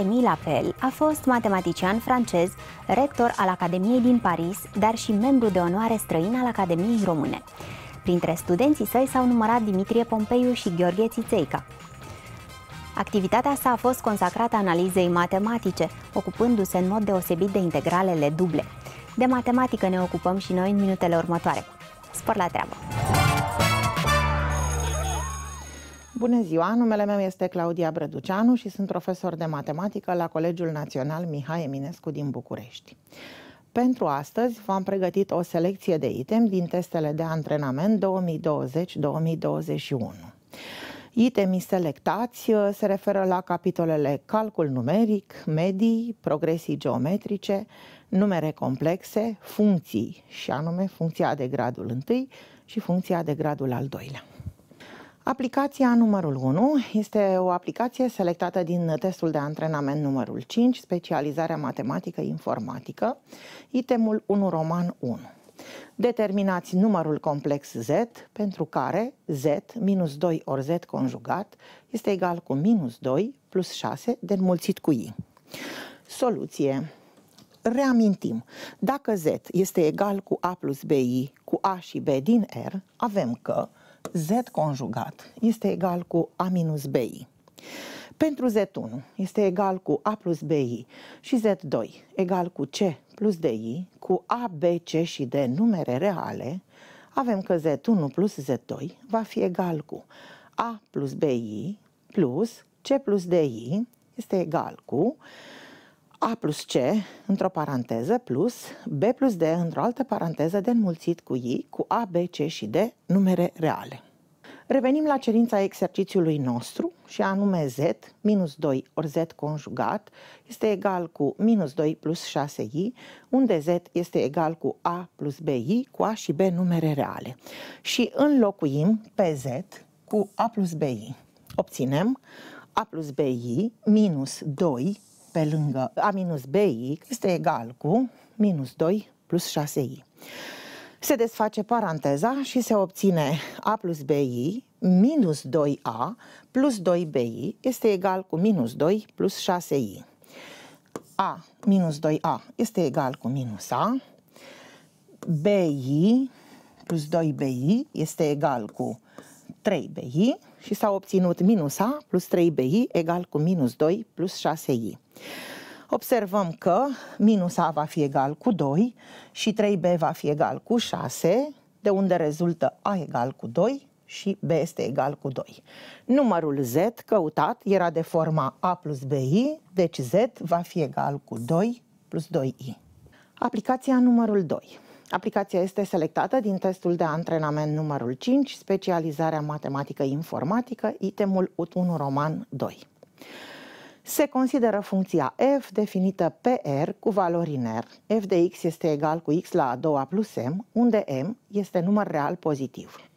Rémy Lapel a fost matematician francez, rector al Academiei din Paris, dar și membru de onoare străin al Academiei Române. Printre studenții săi s-au numărat Dimitrie Pompeiu și Gheorghe Țițeica. Activitatea sa a fost consacrată analizei matematice, ocupându-se în mod deosebit de integralele duble. De matematică ne ocupăm și noi în minutele următoare. Spor la treabă! Bună ziua, numele meu este Claudia Brăduceanu și sunt profesor de matematică la Colegiul Național Mihai Eminescu din București. Pentru astăzi v-am pregătit o selecție de item din testele de antrenament 2020-2021. Itemii selectați uh, se referă la capitolele calcul numeric, medii, progresii geometrice, numere complexe, funcții, și anume funcția de gradul 1 și funcția de gradul al doilea. Aplicația numărul 1 este o aplicație selectată din testul de antrenament numărul 5, specializarea matematică-informatică, itemul 1 roman 1. Determinați numărul complex Z pentru care Z minus 2 ori Z conjugat este egal cu minus 2 plus 6 de înmulțit cu I. Soluție reamintim, dacă z este egal cu a plus bi cu a și b din R, avem că Z conjugat este egal cu A minus BI. Pentru Z1 este egal cu A plus BI și Z2 egal cu C plus DI cu A, B, C și D numere reale, avem că Z1 plus Z2 va fi egal cu A plus BI plus C plus DI este egal cu a plus C într-o paranteză plus B plus D într-o altă paranteză de înmulțit cu I cu A, B, C și D numere reale. Revenim la cerința exercițiului nostru și anume Z minus 2 ori Z conjugat este egal cu minus 2 plus 6i, unde Z este egal cu A plus bi cu A și B numere reale. Și înlocuim pe Z cu A plus bi. Obținem A plus bi minus 2 pe lângă A minus BX este egal cu minus 2 plus 6i. Se desface paranteza și se obține A plus BI minus 2A plus 2BI este egal cu minus 2 plus 6i. A minus 2A este egal cu minus A. BI plus 2BI este egal cu 3BI și s-a obținut minus A plus 3BI egal cu minus 2 plus 6I. Observăm că minus A va fi egal cu 2 și 3B va fi egal cu 6, de unde rezultă A egal cu 2 și B este egal cu 2. Numărul Z căutat era de forma A plus BI, deci Z va fi egal cu 2 plus 2i. Aplicația numărul 2. Aplicația este selectată din testul de antrenament numărul 5, specializarea matematică-informatică, itemul UT1 Roman 2. Se consideră funcția f definită pe r cu valori în r. f de x este egal cu x la a doua plus m, unde m este număr real pozitiv.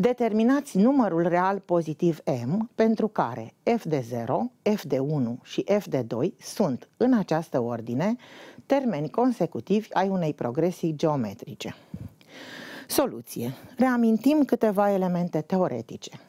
Determinați numărul real pozitiv M pentru care f de 0, f de 1 și f de 2 sunt, în această ordine, termeni consecutivi ai unei progresii geometrice. Soluție. Reamintim câteva elemente teoretice.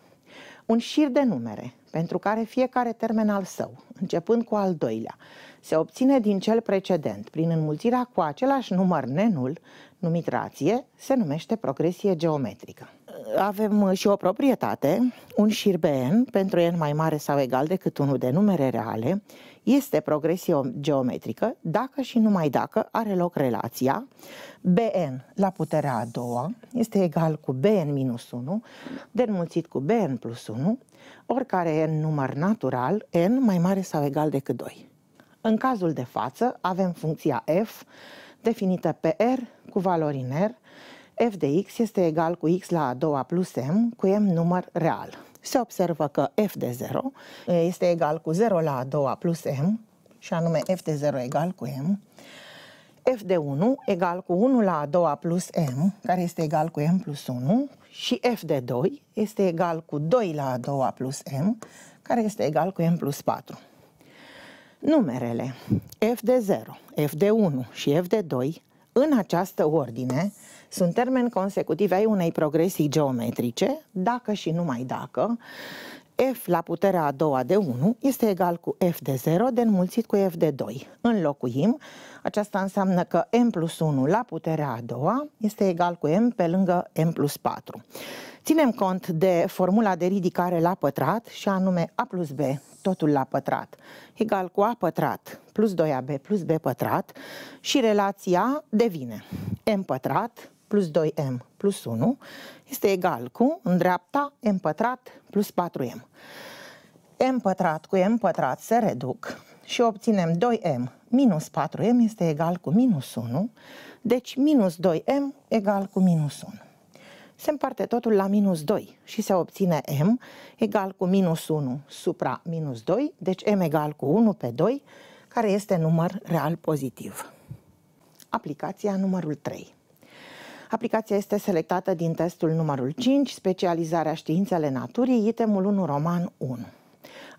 Un șir de numere, pentru care fiecare termen al său, începând cu al doilea, se obține din cel precedent prin înmulțirea cu același număr nenul, numit rație, se numește progresie geometrică avem uh, și o proprietate, un șirben, BN, pentru n mai mare sau egal decât unul de numere reale, este progresie geometrică dacă și numai dacă are loc relația BN la puterea a doua este egal cu BN minus 1 de cu BN plus 1, oricare N număr natural, N mai mare sau egal decât 2. În cazul de față avem funcția F definită pe R cu valori în R f de x este egal cu x la a doua plus m cu m număr real. Se observă că f de 0 este egal cu 0 la a doua plus m, și anume f de 0 egal cu m, f de 1 egal cu 1 la a doua plus m, care este egal cu m plus 1, și f de 2 este egal cu 2 la a doua plus m, care este egal cu m plus 4. Numerele f de 0, f de 1 și f de 2 în această ordine sunt termeni consecutivi ai unei progresii geometrice, dacă și numai dacă, f la puterea a doua de 1 este egal cu f de 0 de înmulțit cu f de 2. Înlocuim, aceasta înseamnă că m plus 1 la puterea a doua este egal cu m pe lângă m plus 4. Ținem cont de formula de ridicare la pătrat și anume a plus b totul la pătrat. Egal cu A pătrat plus 2AB plus B pătrat și relația devine M pătrat plus 2M plus 1 este egal cu, în dreapta, M pătrat plus 4M. M pătrat cu M pătrat se reduc și obținem 2M minus 4M este egal cu minus 1, deci minus 2M egal cu minus 1 se împarte totul la minus 2 și se obține m egal cu minus 1 supra minus 2, deci m egal cu 1 pe 2, care este număr real pozitiv. Aplicația numărul 3. Aplicația este selectată din testul numărul 5, specializarea științele naturii, itemul 1 roman 1.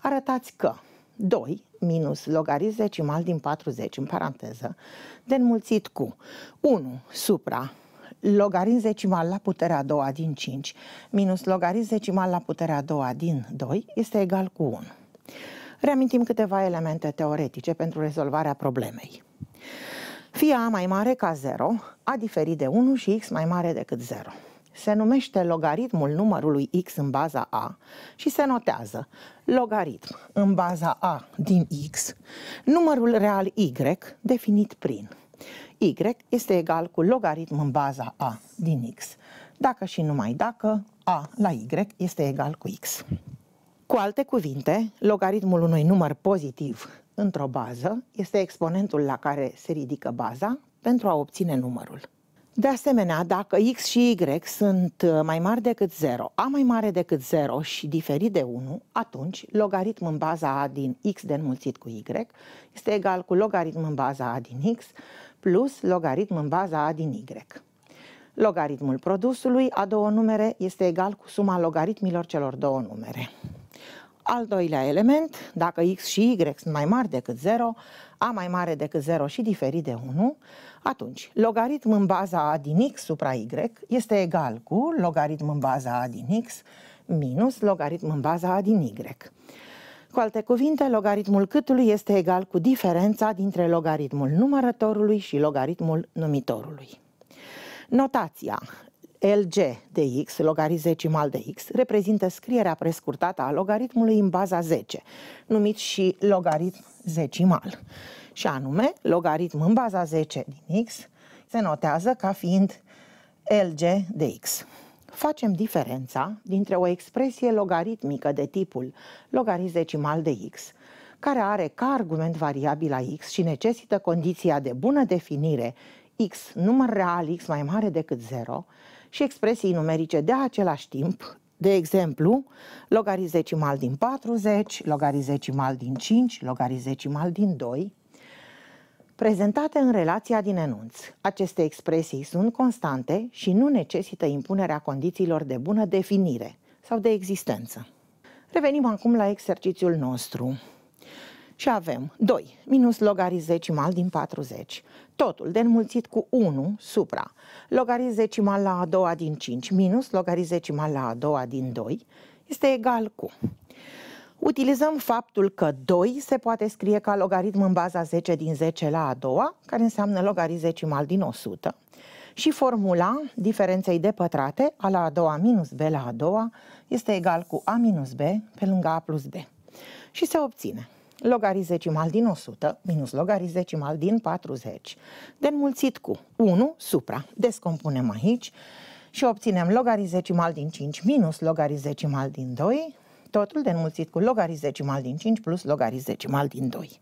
Arătați că 2 minus logarit decimal din 40 în paranteză, de înmulțit cu 1 supra logaritm decimal la puterea a doua din 5 minus logaritm decimal la puterea a doua din 2 este egal cu 1. Reamintim câteva elemente teoretice pentru rezolvarea problemei. Fie a mai mare ca 0, a diferit de 1 și x mai mare decât 0. Se numește logaritmul numărului x în baza a și se notează logaritm în baza a din x, numărul real y definit prin Y este egal cu logaritm în baza A din X, dacă și numai dacă A la Y este egal cu X. Cu alte cuvinte, logaritmul unui număr pozitiv într-o bază este exponentul la care se ridică baza pentru a obține numărul. De asemenea, dacă x și y sunt mai mari decât 0, a mai mare decât 0 și diferit de 1, atunci logaritm în baza a din x de înmulțit cu y este egal cu logaritm în baza a din x plus logaritm în baza A din Y. Logaritmul produsului a două numere este egal cu suma logaritmilor celor două numere. Al doilea element, dacă x și y sunt mai mari decât 0, a mai mare decât 0 și diferit de 1, atunci logaritm în baza a din x supra y este egal cu logaritm în baza a din x minus logaritm în baza a din y. Cu alte cuvinte, logaritmul câtului este egal cu diferența dintre logaritmul numărătorului și logaritmul numitorului. Notația LG de x, logaritm decimal de x, reprezintă scrierea prescurtată a logaritmului în baza 10, numit și logaritm zecimal. Și anume, logaritm în baza 10 din x se notează ca fiind LG de x. Facem diferența dintre o expresie logaritmică de tipul logaritm decimal de x, care are ca argument variabila x și necesită condiția de bună definire x număr real x mai mare decât 0 și expresii numerice de același timp, de exemplu, logaritm decimal din 40, logaritm decimal din 5, logaritm decimal din 2, prezentate în relația din enunț. Aceste expresii sunt constante și nu necesită impunerea condițiilor de bună definire sau de existență. Revenim acum la exercițiul nostru. Și avem 2 minus logarizecimal din 40, totul de înmulțit cu 1 supra, logarizecimal la a doua din 5 minus logarizecimal la a doua din 2 este egal cu Utilizăm faptul că 2 se poate scrie ca logaritm în baza 10 din 10 la a doua, care înseamnă logaritm decimal din 100, și formula diferenței de pătrate a la a doua minus b la a doua este egal cu a minus b pe lângă a plus b. Și se obține logaritm decimal din 100 minus logaritm decimal din 40, de înmulțit cu 1 supra. Descompunem aici și obținem logaritm decimal din 5 minus logaritm decimal din 2 totul de înmulțit cu logaritmul din 5 plus logaritmul din 2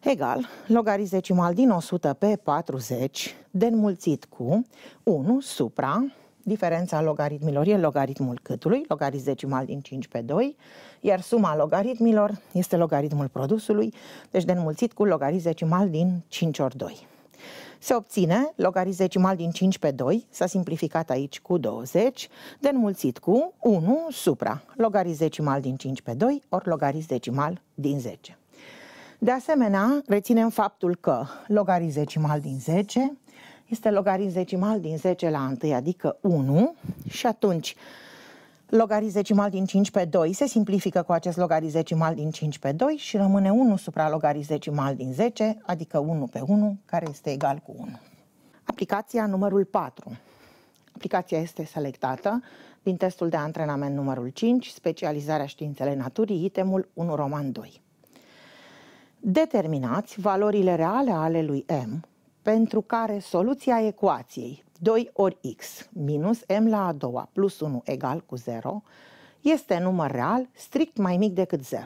egal logaritmul din 100 pe 40 de înmulțit cu 1 supra diferența logaritmilor e logaritmul câtului, logaritmul din 5 pe 2, iar suma logaritmilor este logaritmul produsului, deci de înmulțit cu logaritmul din 5 ori 2. Se obține logaritmul din 5 pe 2, s-a simplificat aici cu 20, de înmulțit cu 1 supra logaritmul din 5 pe 2 ori logaritmul din 10. De asemenea, reținem faptul că logaritmul din 10 este logaritmul din 10 la 1, adică 1, și atunci Logarizecimal din 5 pe 2 se simplifică cu acest logarizecimal din 5 pe 2 și rămâne 1 supra logarizecimal din 10, adică 1 pe 1, care este egal cu 1. Aplicația numărul 4. Aplicația este selectată din testul de antrenament numărul 5, specializarea științele naturii, itemul 1 Roman 2. Determinați valorile reale ale lui M pentru care soluția ecuației 2 ori x minus m la a doua plus 1 egal cu 0 este număr real strict mai mic decât 0.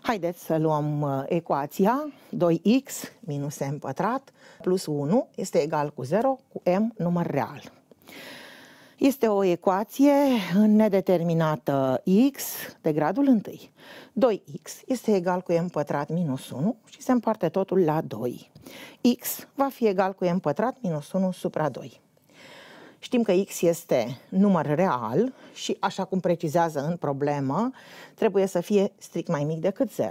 Haideți să luăm uh, ecuația 2x minus m pătrat plus 1 este egal cu 0 cu m număr real. Este o ecuație nedeterminată x de gradul 1. 2x este egal cu m pătrat minus 1 și se împarte totul la 2. x va fi egal cu m pătrat minus 1 supra 2. Știm că x este număr real și, așa cum precizează în problemă, trebuie să fie strict mai mic decât 0.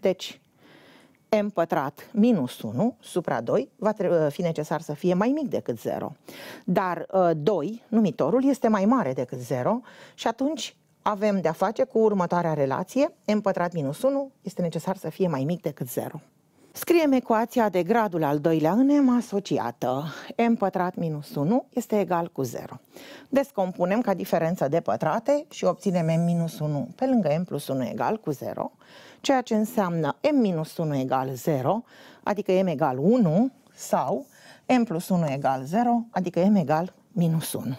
Deci, m pătrat minus 1 supra 2 va uh, fi necesar să fie mai mic decât 0. Dar 2, uh, numitorul, este mai mare decât 0 și atunci avem de-a face cu următoarea relație, m pătrat minus 1 este necesar să fie mai mic decât 0. Scriem ecuația de gradul al doilea în M asociată. M pătrat minus 1 este egal cu 0. Descompunem ca diferență de pătrate și obținem M minus 1 pe lângă M plus 1 egal cu 0, ceea ce înseamnă M minus 1 egal 0, adică M egal 1, sau M plus 1 egal 0, adică M egal minus 1.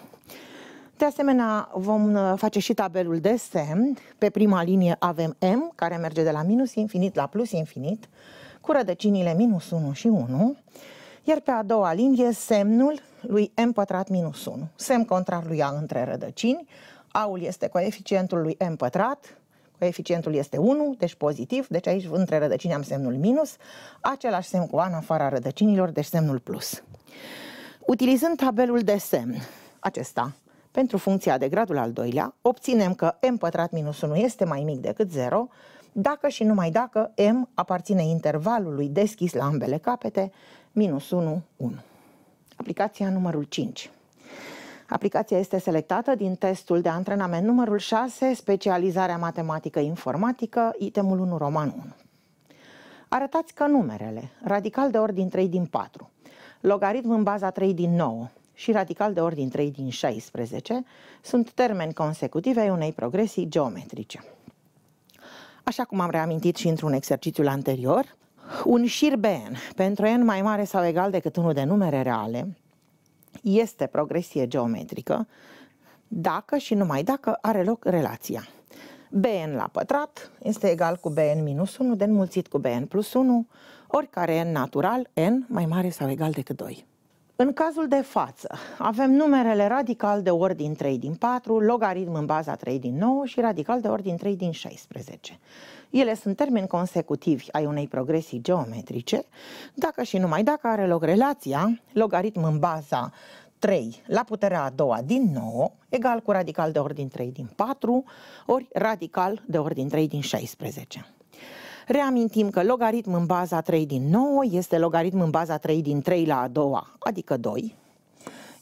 De asemenea, vom uh, face și tabelul de semn. Pe prima linie avem M, care merge de la minus infinit la plus infinit, cu rădăcinile minus 1 și 1, iar pe a doua linie semnul lui m pătrat minus 1, semn contrar lui a între rădăcini, aul este coeficientul lui m pătrat, coeficientul este 1, deci pozitiv, deci aici între rădăcini am semnul minus, același semn cu A în afara rădăcinilor, deci semnul plus. Utilizând tabelul de semn, acesta, pentru funcția de gradul al doilea, obținem că m pătrat minus 1 este mai mic decât 0, dacă și numai dacă M aparține intervalului deschis la ambele capete, minus 1, 1. Aplicația numărul 5. Aplicația este selectată din testul de antrenament numărul 6, specializarea matematică-informatică, itemul 1 roman 1. Arătați că numerele, radical de ordin 3 din 4, logaritm în baza 3 din 9 și radical de ordin 3 din 16 sunt termeni consecutive ai unei progresii geometrice. Așa cum am reamintit și într-un exercițiu anterior, un șir BN pentru n mai mare sau egal decât unul de numere reale este progresie geometrică dacă și numai dacă are loc relația. Bn la pătrat este egal cu Bn minus 1 de înmulțit cu Bn plus 1, oricare n natural, n mai mare sau egal decât 2. În cazul de față, avem numerele radical de ordin 3 din 4, logaritm în baza 3 din 9 și radical de ordin 3 din 16. Ele sunt termeni consecutivi ai unei progresii geometrice, dacă și numai dacă are loc relația logaritm în baza 3 la puterea a doua din 9, egal cu radical de ordin 3 din 4, ori radical de ordin 3 din 16. Reamintim că logaritm în baza 3 din 9 este logaritm în baza 3 din 3 la a doua, adică 2,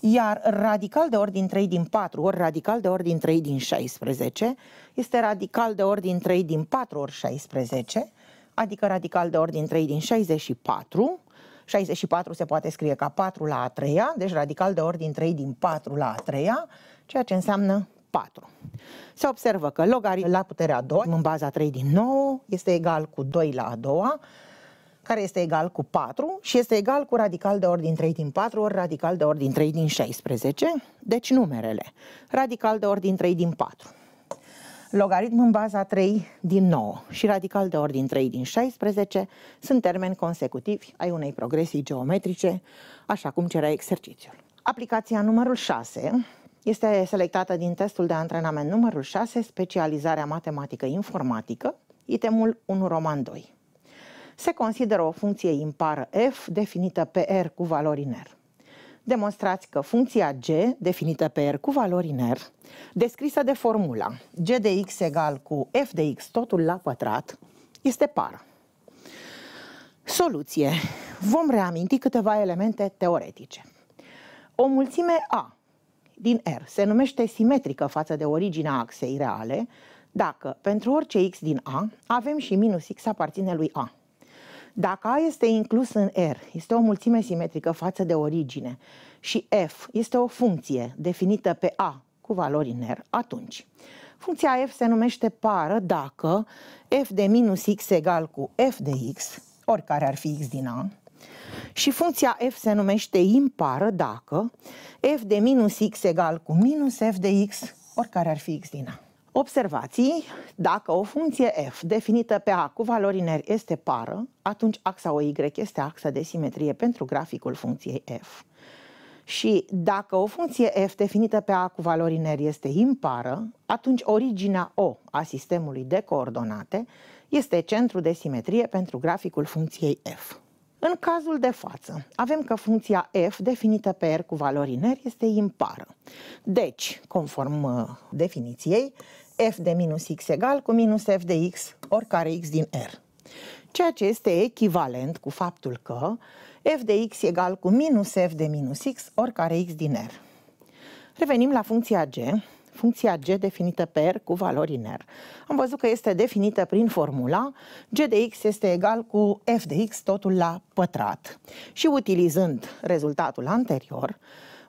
iar radical de ordin 3 din 4 ori radical de ordin 3 din 16 este radical de ordin 3 din 4 ori 16, adică radical de ordin 3 din 64, 64 se poate scrie ca 4 la a treia, deci radical de ordin 3 din 4 la a treia, ceea ce înseamnă 4 se observă că logaritm la puterea 2 în baza 3 din 9 este egal cu 2 la a doua, care este egal cu 4 și este egal cu radical de ordin 3 din 4 ori radical de ordin 3 din 16, deci numerele. Radical de ordin 3 din 4. Logaritm în baza 3 din 9 și radical de ordin 3 din 16 sunt termeni consecutivi ai unei progresii geometrice, așa cum cerea exercițiul. Aplicația numărul 6 este selectată din testul de antrenament numărul 6, specializarea matematică-informatică, itemul 1 roman 2. Se consideră o funcție impară f definită pe r cu valori în r. Demonstrați că funcția g, definită pe r cu valori în r, descrisă de formula g de x egal cu f de x totul la pătrat, este pară. Soluție. Vom reaminti câteva elemente teoretice. O mulțime A din R se numește simetrică față de originea axei reale dacă pentru orice x din A avem și minus x aparține lui A. Dacă A este inclus în R, este o mulțime simetrică față de origine și f este o funcție definită pe A cu valori în R, atunci funcția f se numește pară dacă f de minus x egal cu f de x, oricare ar fi x din A, și funcția f se numește impară dacă f de minus x egal cu minus f de x, oricare ar fi x din a. Observații, dacă o funcție f definită pe a cu valori ineri este pară, atunci axa OY este axa de simetrie pentru graficul funcției f. Și dacă o funcție f definită pe a cu valori ineri este impară, atunci originea O a sistemului de coordonate este centru de simetrie pentru graficul funcției f. În cazul de față, avem că funcția f definită pe r cu valori în r este impară. Deci, conform uh, definiției, f de minus x egal cu minus f de x, oricare x din r. Ceea ce este echivalent cu faptul că f de x egal cu minus f de minus x, oricare x din r. Revenim la funcția g, funcția g definită pe r cu valori în r. Am văzut că este definită prin formula g de x este egal cu f de x totul la pătrat. Și utilizând rezultatul anterior,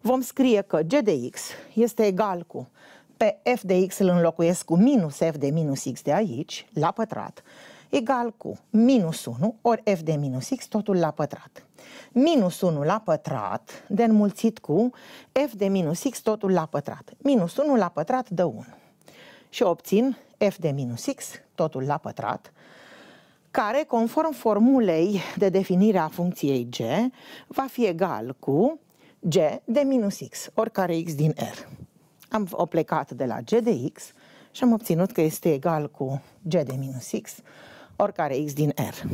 vom scrie că g de x este egal cu pe f de x îl înlocuiesc cu minus f de minus x de aici la pătrat egal cu minus 1 ori f de minus x, totul la pătrat. Minus 1 la pătrat de înmulțit cu f de minus x, totul la pătrat. Minus 1 la pătrat dă 1. Și obțin f de minus x, totul la pătrat, care, conform formulei de definire a funcției g, va fi egal cu g de minus x, oricare x din R. Am o plecat de la g de x și am obținut că este egal cu g de minus x, oricare x din R.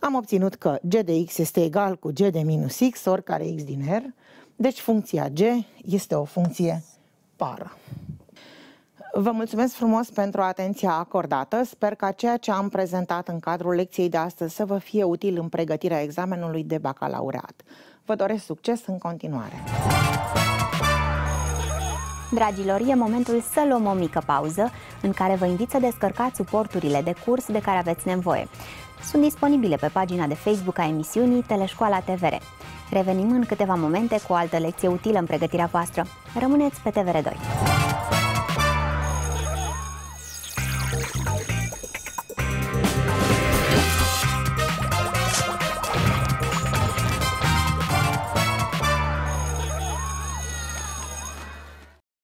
Am obținut că g de x este egal cu g de minus x, oricare x din R, deci funcția g este o funcție pară. Vă mulțumesc frumos pentru atenția acordată. Sper ca ceea ce am prezentat în cadrul lecției de astăzi să vă fie util în pregătirea examenului de bacalaureat. Vă doresc succes în continuare! Dragilor, e momentul să luăm o mică pauză în care vă invit să descărcați suporturile de curs de care aveți nevoie. Sunt disponibile pe pagina de Facebook a emisiunii Teleșcoala TVR. Revenim în câteva momente cu o altă lecție utilă în pregătirea voastră. Rămâneți pe TVR2!